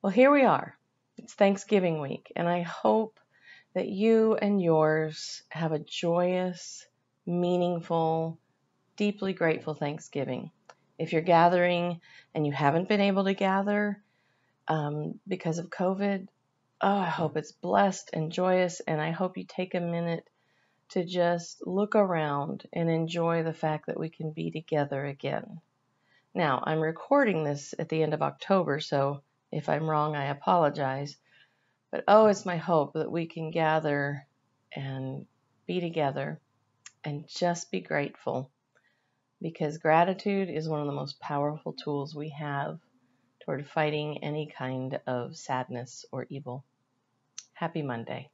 Well, here we are. It's Thanksgiving week, and I hope that you and yours have a joyous, meaningful, deeply grateful Thanksgiving. If you're gathering and you haven't been able to gather um, because of COVID, oh, I hope it's blessed and joyous, and I hope you take a minute to just look around and enjoy the fact that we can be together again. Now, I'm recording this at the end of October, so if I'm wrong, I apologize. But oh, it's my hope that we can gather and be together and just be grateful because gratitude is one of the most powerful tools we have toward fighting any kind of sadness or evil. Happy Monday.